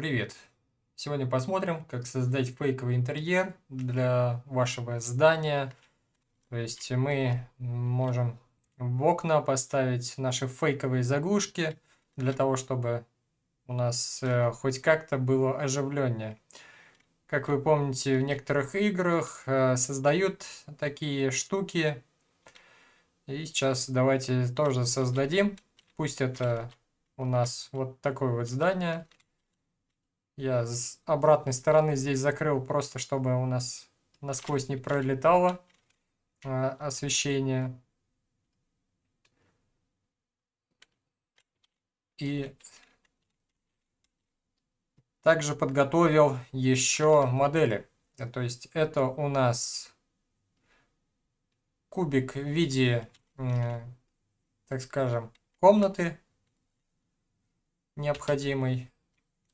Привет! Сегодня посмотрим, как создать фейковый интерьер для вашего здания. То есть мы можем в окна поставить наши фейковые заглушки для того, чтобы у нас э, хоть как-то было оживленнее. Как вы помните, в некоторых играх э, создают такие штуки. И сейчас давайте тоже создадим. Пусть это у нас вот такое вот здание. Я с обратной стороны здесь закрыл, просто чтобы у нас насквозь не пролетало э, освещение. И также подготовил еще модели. То есть это у нас кубик в виде, э, так скажем, комнаты необходимый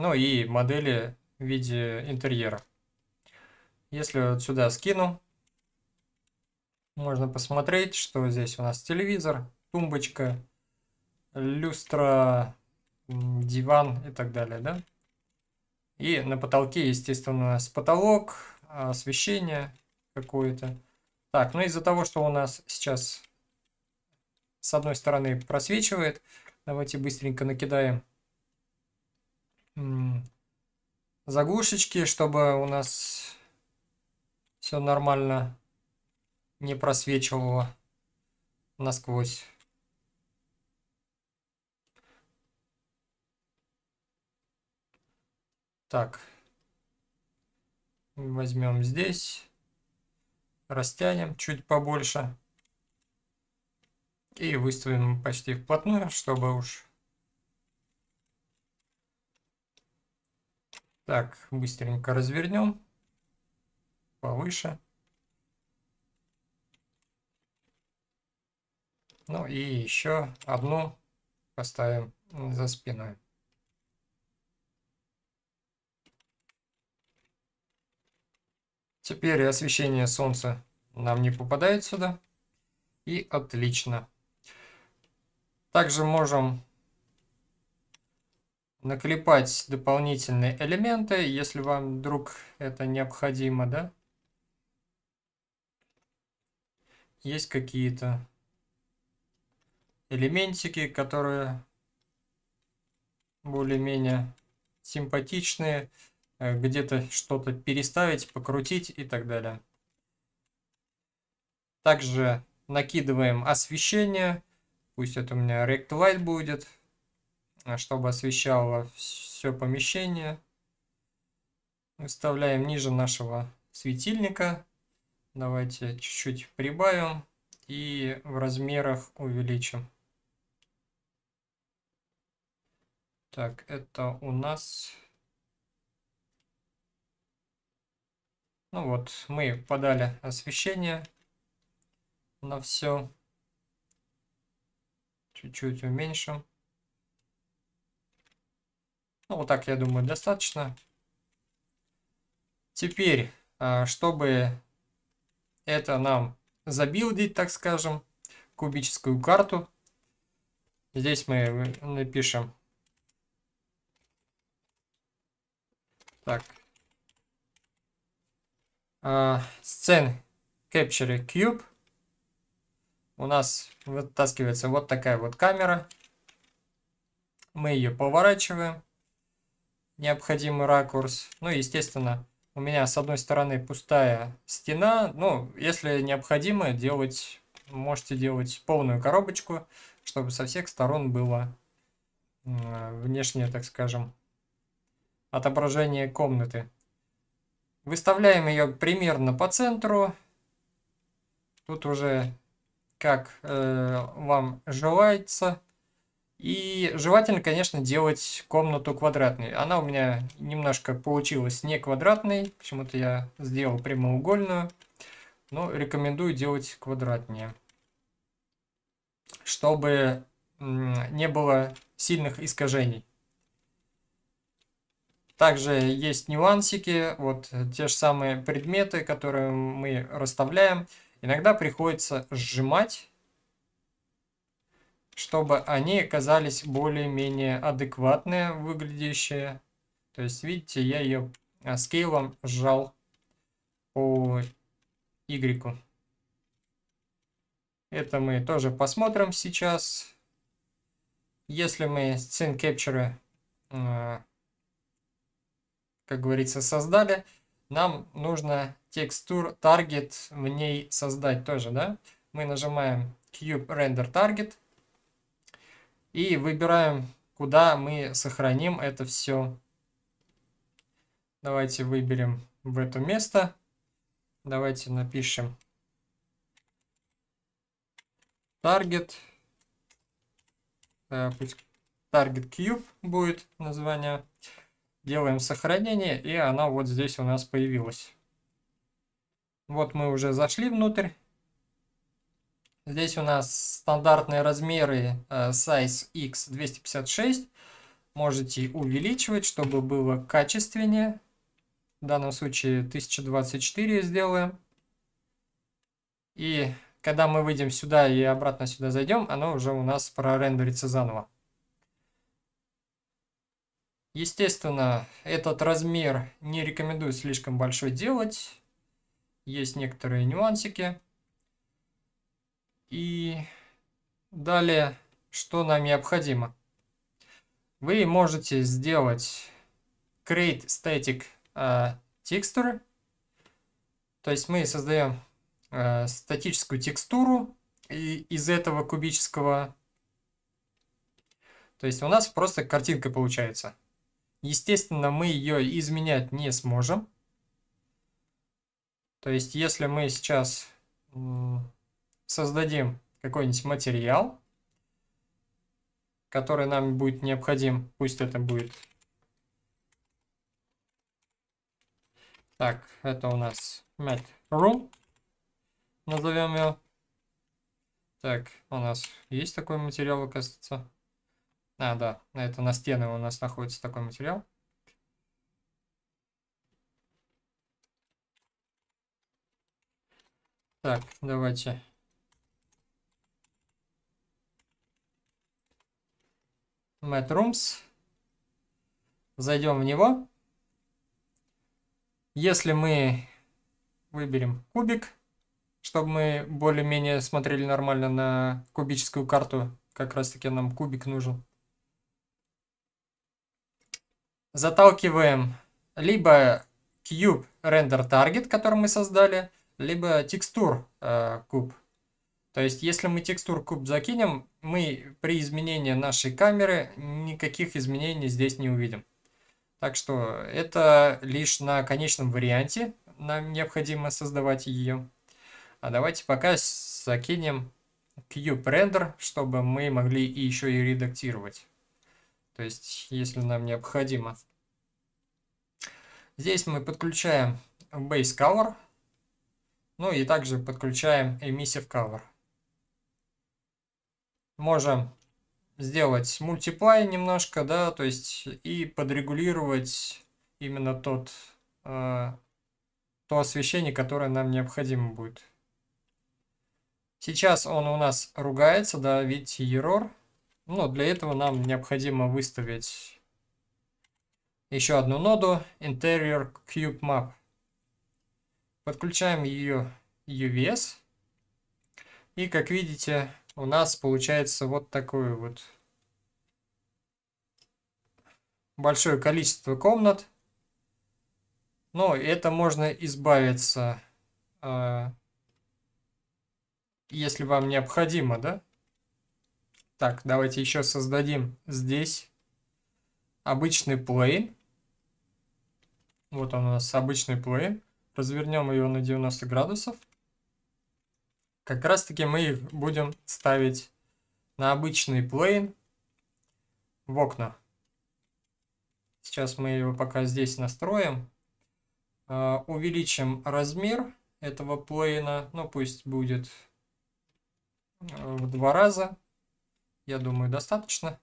ну и модели в виде интерьера. Если вот сюда скину, можно посмотреть, что здесь у нас телевизор, тумбочка, люстра, диван и так далее, да? И на потолке, естественно, с потолок, освещение какое-то. Так, ну из-за того, что у нас сейчас с одной стороны просвечивает, давайте быстренько накидаем заглушечки, чтобы у нас все нормально не просвечивало насквозь. Так, возьмем здесь, растянем чуть побольше и выставим почти вплотную, чтобы уж Так, быстренько развернем. Повыше. Ну и еще одну поставим за спиной. Теперь освещение солнца нам не попадает сюда. И отлично. Также можем наклепать дополнительные элементы, если вам вдруг это необходимо, да? Есть какие-то элементики, которые более-менее симпатичные, э, где-то что-то переставить, покрутить и так далее. Также накидываем освещение, пусть это у меня Rect Light будет, Э, чтобы освещало все помещение. Выставляем ниже нашего светильника. Давайте чуть-чуть прибавим и в размерах увеличим. Так, это у нас... Ну вот, мы подали освещение на все. Чуть-чуть уменьшим. Ну, вот так, я думаю, достаточно. Теперь, а, чтобы это нам забилдить, так скажем, кубическую карту, здесь мы напишем... Так. А, сцен Capture Cube. У нас вытаскивается вот такая вот камера. Мы ее поворачиваем необходимый ракурс. Ну естественно, у меня с одной стороны пустая стена. Ну, если необходимо, делать, можете делать полную коробочку, чтобы со всех сторон было внешнее, так скажем, отображение комнаты. Выставляем ее примерно по центру. Тут уже как э, вам желается. И желательно, конечно, делать комнату квадратной. Она у меня немножко получилась не квадратной, почему-то я сделал прямоугольную, но рекомендую делать квадратнее, чтобы не было сильных искажений. Также есть нюансики, вот те же самые предметы, которые мы расставляем. Иногда приходится сжимать чтобы они оказались более-менее адекватные выглядящие. То есть, видите, я ее а, скейлом сжал по Y. Это мы тоже посмотрим сейчас. Если мы Scene Capture, а, как говорится, создали, нам нужно текстур Target в ней создать тоже, да? Мы нажимаем Cube Render Target. И выбираем, куда мы сохраним это все. Давайте выберем в это место. Давайте напишем target. Пусть target cube будет название. Делаем сохранение, и она вот здесь у нас появилась. Вот мы уже зашли внутрь. Здесь у нас стандартные размеры э, size x256. Можете увеличивать, чтобы было качественнее. В данном случае 1024 сделаем. И когда мы выйдем сюда и обратно сюда зайдем, оно уже у нас прорендерится заново. Естественно, этот размер не рекомендую слишком большой делать. Есть некоторые нюансики. И далее, что нам необходимо. Вы можете сделать create static texture. Э, То есть мы создаем э, статическую текстуру из этого кубического. То есть у нас просто картинка получается. Естественно, мы ее изменять не сможем. То есть, если мы сейчас создадим какой-нибудь материал, который нам будет необходим. Пусть это будет... Так, это у нас mat room. Назовем ее. Так, у нас есть такой материал, оказывается. А, да, это на стены у нас находится такой материал. Так, давайте MatRooms. Зайдем в него. Если мы выберем кубик, чтобы мы более-менее смотрели нормально на кубическую карту, как раз-таки нам кубик нужен. Заталкиваем либо cube render target, который мы создали, либо текстур э, то есть, если мы текстур закинем, мы при изменении нашей камеры никаких изменений здесь не увидим. Так что это лишь на конечном варианте нам необходимо создавать ее. А давайте пока закинем cube render, чтобы мы могли и еще и редактировать. То есть, если нам необходимо. Здесь мы подключаем base color, ну и также подключаем emissive color можем сделать мультиплай немножко, да, то есть и подрегулировать именно тот, э, то освещение, которое нам необходимо будет. Сейчас он у нас ругается, да, видите, error. Но ну, для этого нам необходимо выставить еще одну ноду, Interior Cube Map. Подключаем ее UVS. И как видите, у нас получается вот такое вот большое количество комнат. Но это можно избавиться, э, если вам необходимо, да? Так, давайте еще создадим здесь обычный плейн. Вот он у нас обычный плейн. Развернем ее на 90 градусов. Как раз таки мы их будем ставить на обычный плейн в окна. Сейчас мы его пока здесь настроим. Э, увеличим размер этого плейна. Ну, пусть будет э, в два раза. Я думаю, достаточно.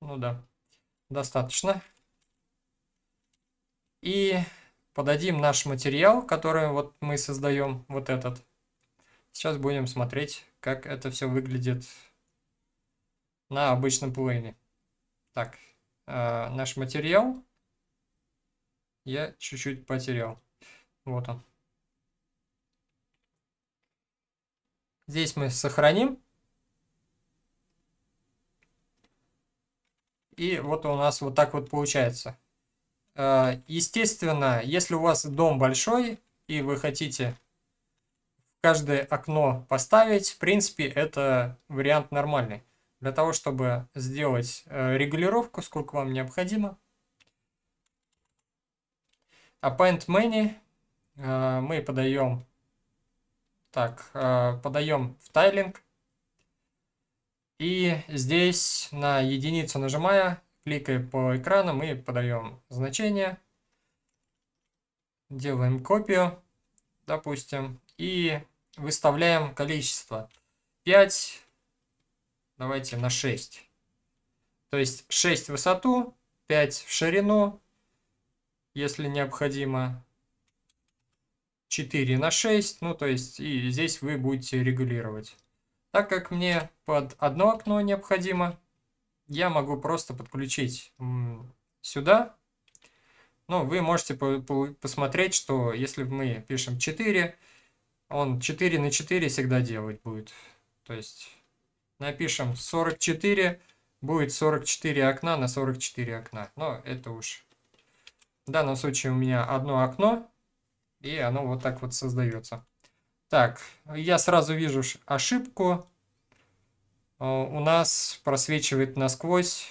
Ну да, достаточно. И подадим наш материал, который вот мы создаем, вот этот. Сейчас будем смотреть, как это все выглядит на обычном плейне. Так, э, наш материал я чуть-чуть потерял. Вот он. Здесь мы сохраним. И вот у нас вот так вот получается. Э, естественно, если у вас дом большой и вы хотите в каждое окно поставить, в принципе, это вариант нормальный. Для того, чтобы сделать э, регулировку, сколько вам необходимо. Append Many э, мы подаем, так, подаем в тайлинг. И здесь на единицу нажимая кликая по экрану, мы подаем значение, делаем копию, допустим, и выставляем количество 5, давайте на 6. То есть 6 в высоту, 5 в ширину, если необходимо, 4 на 6, ну то есть и здесь вы будете регулировать. Так как мне под одно окно необходимо, я могу просто подключить сюда. Ну, вы можете по по посмотреть, что если мы пишем 4, он 4 на 4 всегда делать будет. То есть напишем 44, будет 44 окна на 44 окна. Но это уж... В данном случае у меня одно окно, и оно вот так вот создается. Так, я сразу вижу ошибку. Э, у нас просвечивает насквозь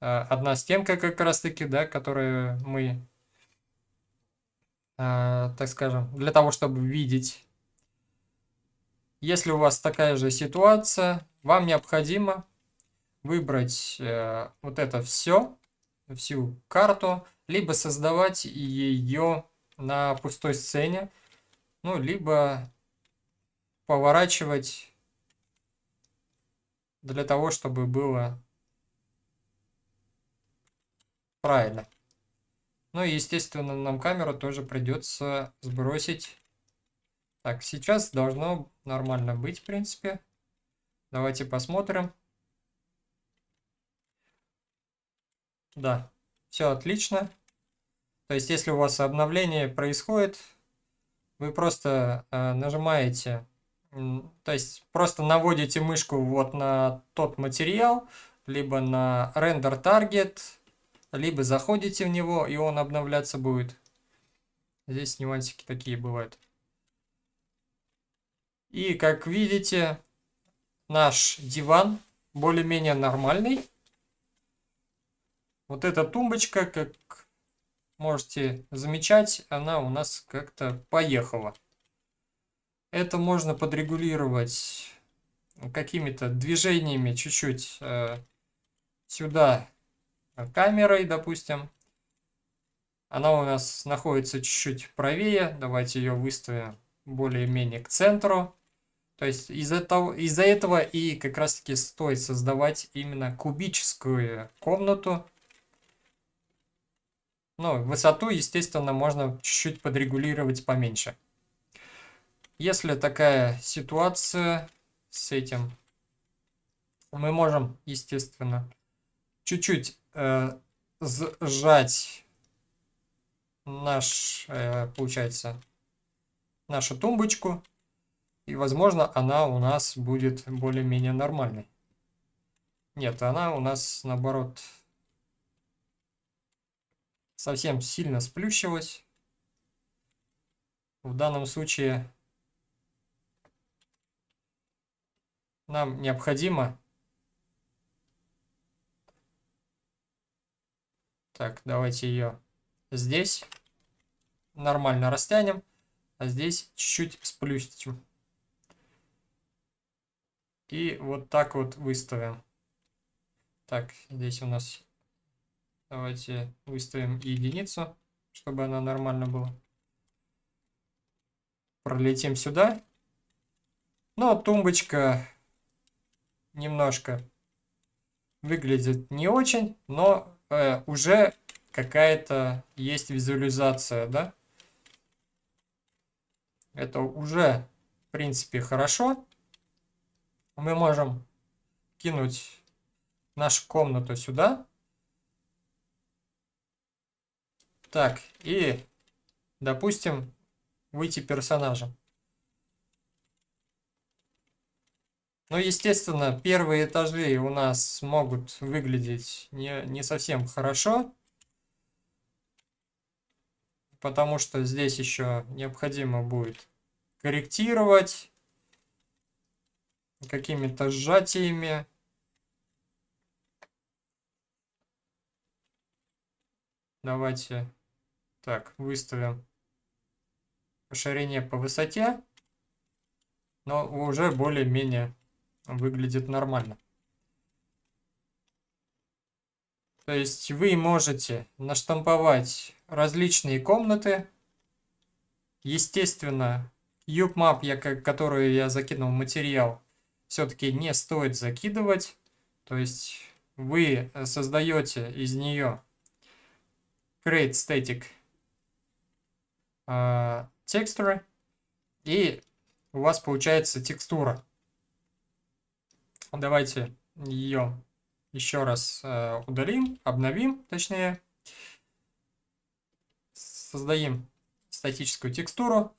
э, одна стенка как раз таки, да, которую мы, э, так скажем, для того, чтобы видеть. Если у вас такая же ситуация, вам необходимо выбрать вот это все, всю карту, либо создавать ее на пустой сцене, ну, либо поворачивать для того, чтобы было правильно. Ну и, естественно, нам камеру тоже придется сбросить. Так, сейчас должно нормально быть, в принципе. Давайте посмотрим. Да, все отлично. То есть, если у вас обновление происходит, вы просто э, нажимаете то есть просто наводите мышку вот на тот материал, либо на Render Target, либо заходите в него, и он обновляться будет. Здесь нюансики такие бывают. И как видите, наш диван более-менее нормальный. Вот эта тумбочка, как можете замечать, она у нас как-то поехала. Это можно подрегулировать какими-то движениями чуть-чуть э, сюда камерой, допустим. Она у нас находится чуть-чуть правее. Давайте ее выставим более-менее к центру. То есть из-за этого, из этого и как раз-таки стоит создавать именно кубическую комнату. Ну, высоту, естественно, можно чуть-чуть подрегулировать поменьше. Если такая ситуация с этим, мы можем, естественно, чуть-чуть э, сжать наш, э, получается, нашу тумбочку. И, возможно, она у нас будет более-менее нормальной. Нет, она у нас, наоборот, совсем сильно сплющилась. В данном случае нам необходимо... Так, давайте ее здесь нормально растянем, а здесь чуть-чуть сплюсим. И вот так вот выставим. Так, здесь у нас давайте выставим единицу, чтобы она нормально была. Пролетим сюда. Ну а тумбочка немножко. Выглядит не очень, но э, уже какая-то есть визуализация, да? Это уже, в принципе, хорошо. Мы можем кинуть нашу комнату сюда. Так, и, допустим, выйти персонажем. Ну, естественно, первые этажи у нас могут выглядеть не, не совсем хорошо, потому что здесь еще необходимо будет корректировать какими-то сжатиями. Давайте так, выставим по ширине, по высоте, но уже более-менее выглядит нормально. То есть вы можете наштамповать различные комнаты. Естественно, юбмап, я, которую я закинул материал, все-таки не стоит закидывать. То есть вы э, создаете из нее create static э, texture, и у вас получается текстура. Давайте ее еще раз э, удалим, обновим, точнее. Создадим статическую текстуру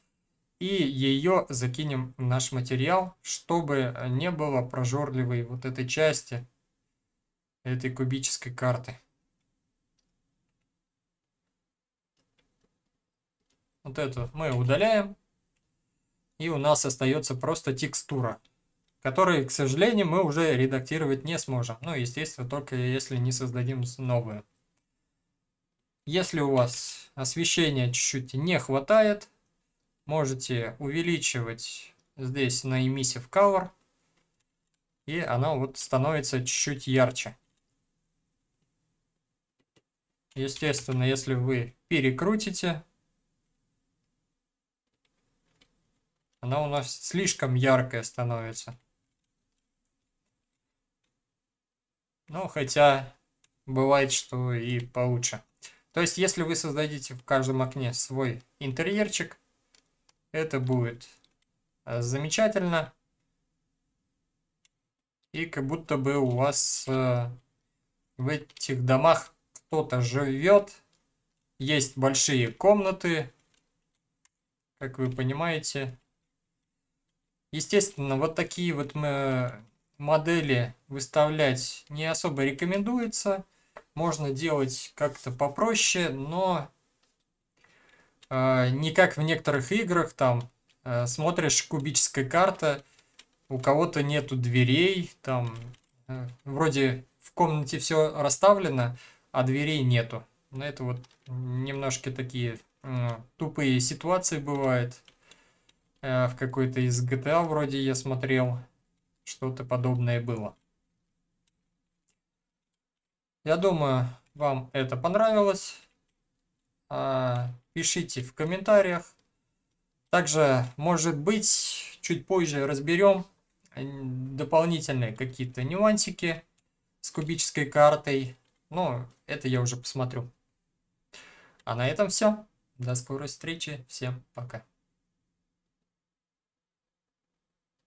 и ее закинем в наш материал, чтобы не было прожорливой вот этой части этой кубической карты. Вот эту мы удаляем. И у нас остается просто текстура которые, к сожалению, мы уже редактировать не сможем. Ну, естественно, только если не создадим новую. Если у вас освещения чуть-чуть не хватает, можете увеличивать здесь на emissive color. И она вот становится чуть-чуть ярче. Естественно, если вы перекрутите, она у нас слишком яркая становится. Ну, хотя бывает, что и получше. То есть, если вы создадите в каждом окне свой интерьерчик, это будет э, замечательно. И как будто бы у вас э, в этих домах кто-то живет. Есть большие комнаты, как вы понимаете. Естественно, вот такие вот мы модели выставлять не особо рекомендуется. Можно делать как-то попроще, но э, не как в некоторых играх, там э, смотришь кубическая карта, у кого-то нету дверей, там э, вроде в комнате все расставлено, а дверей нету. Но ну, это вот немножко такие э, тупые ситуации бывают. Э, в какой-то из GTA вроде я смотрел, что-то подобное было. Я думаю, вам это понравилось. А, пишите в комментариях. Также, может быть, чуть позже разберем э, дополнительные какие-то нюансики с кубической картой. Но это я уже посмотрю. А на этом все. До скорой встречи. Всем пока.